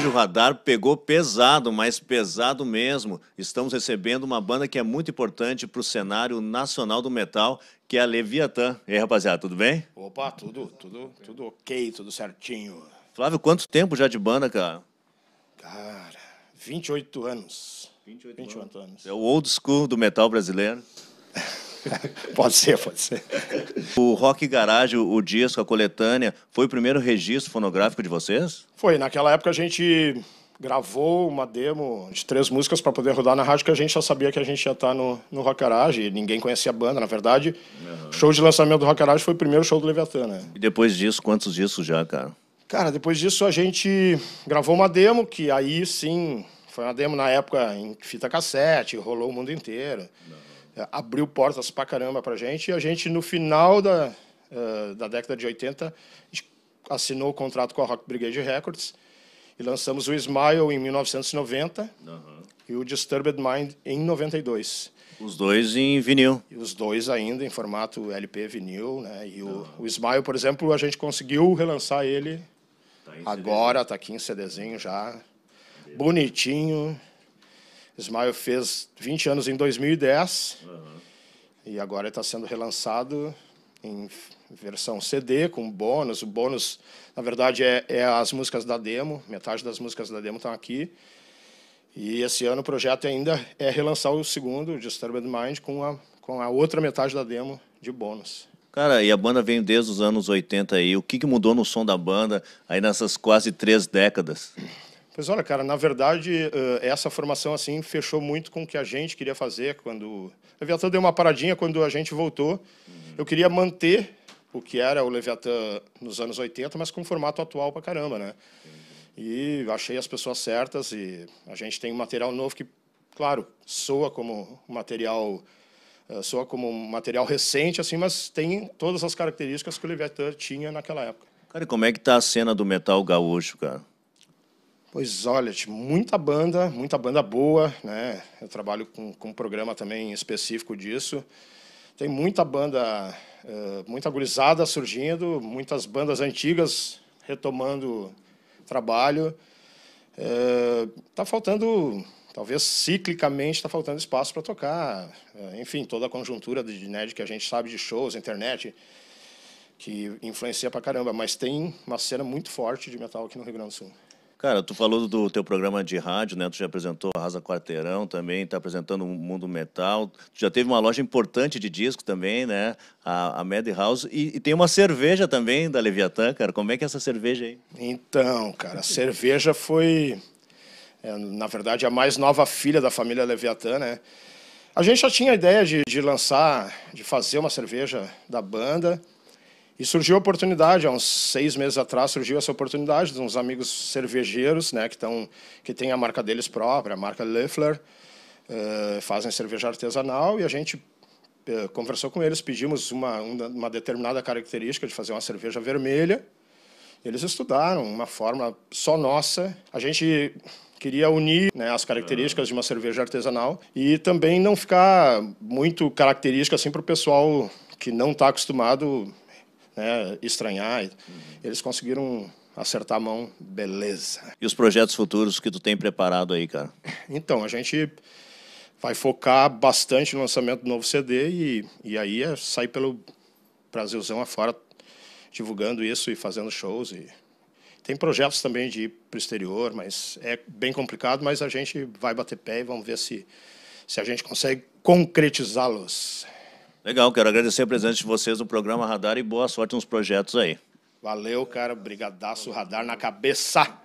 Hoje o radar pegou pesado, mas pesado mesmo. Estamos recebendo uma banda que é muito importante para o cenário nacional do metal, que é a Leviatã. E aí, rapaziada, tudo bem? Opa, tudo, tudo, tudo ok, tudo certinho. Flávio, quanto tempo já de banda, cara? Cara, 28 anos. 28, 28 anos. anos. É o old school do metal brasileiro. pode ser, pode ser. O Rock Garage, o disco, a coletânea, foi o primeiro registro fonográfico de vocês? Foi. Naquela época a gente gravou uma demo de três músicas para poder rodar na rádio, que a gente já sabia que a gente ia estar tá no, no Rock Garage, ninguém conhecia a banda, na verdade. Uhum. Show de lançamento do Rock Garage foi o primeiro show do Leviathan, né? E depois disso, quantos discos já, cara? Cara, depois disso a gente gravou uma demo, que aí sim, foi uma demo na época em fita cassete, rolou o mundo inteiro. Não abriu portas para caramba para a gente. E a gente, no final da, uh, da década de 80, assinou o contrato com a Rock Brigade Records e lançamos o Smile em 1990 uhum. e o Disturbed Mind em 92. Os dois em vinil. E os dois ainda em formato LP vinil, né? E o, uhum. o Smile, por exemplo, a gente conseguiu relançar ele tá agora, está tá aqui em CDzinho já. Bonitinho. Smile fez 20 anos em 2010 uhum. e agora está sendo relançado em versão CD com bônus. O bônus, na verdade, é, é as músicas da demo. Metade das músicas da demo estão tá aqui. E esse ano o projeto ainda é relançar o segundo, Disturbed Mind, com a, com a outra metade da demo de bônus. Cara, e a banda vem desde os anos 80 aí. O que, que mudou no som da banda aí nessas quase três décadas? Pois olha, cara, na verdade, eh, essa formação assim fechou muito com o que a gente queria fazer quando... O Leviatã deu uma paradinha quando a gente voltou. Uhum. Eu queria manter o que era o Leviatã nos anos 80, mas com o formato atual pra caramba, né? Uhum. E achei as pessoas certas e a gente tem um material novo que, claro, soa como um material eh, soa como um material recente assim, mas tem todas as características que o Leviatã tinha naquela época. Cara, e como é que tá a cena do metal gaúcho, cara? Pois olha, muita banda, muita banda boa, né? Eu trabalho com, com um programa também específico disso. Tem muita banda, eh, muita gurizada surgindo, muitas bandas antigas retomando trabalho. Está eh, faltando, talvez ciclicamente, está faltando espaço para tocar. Eh, enfim, toda a conjuntura de nerd né, que a gente sabe de shows, internet, que influencia para caramba. Mas tem uma cena muito forte de metal aqui no Rio Grande do Sul. Cara, tu falou do teu programa de rádio, né? Tu já apresentou Rasa Quarteirão também, tá apresentando o Mundo Metal. Tu já teve uma loja importante de disco também, né? A, a House E, e tem uma cerveja também da Leviatã, cara. Como é que é essa cerveja aí? Então, cara, a cerveja foi, é, na verdade, a mais nova filha da família Leviatã, né? A gente já tinha a ideia de, de lançar, de fazer uma cerveja da banda. E surgiu a oportunidade, há uns seis meses atrás, surgiu essa oportunidade de uns amigos cervejeiros, né, que, tão, que têm a marca deles própria, a marca Leffler, uh, eh, fazem cerveja artesanal, e a gente uh, conversou com eles, pedimos uma, uma determinada característica de fazer uma cerveja vermelha. Eles estudaram uma forma só nossa. A gente queria unir né, as características de uma cerveja artesanal e também não ficar muito característica assim para o pessoal que não está acostumado né, estranhar. Uhum. Eles conseguiram acertar a mão, beleza. E os projetos futuros que tu tem preparado aí, cara? Então, a gente vai focar bastante no lançamento do novo CD e, e aí é sair pelo Brasilzão afora divulgando isso e fazendo shows. E... Tem projetos também de ir para o exterior, mas é bem complicado, mas a gente vai bater pé e vamos ver se, se a gente consegue concretizá-los. Legal, quero agradecer a presença de vocês no programa Radar e boa sorte nos projetos aí. Valeu, cara. Brigadaço, Radar na cabeça.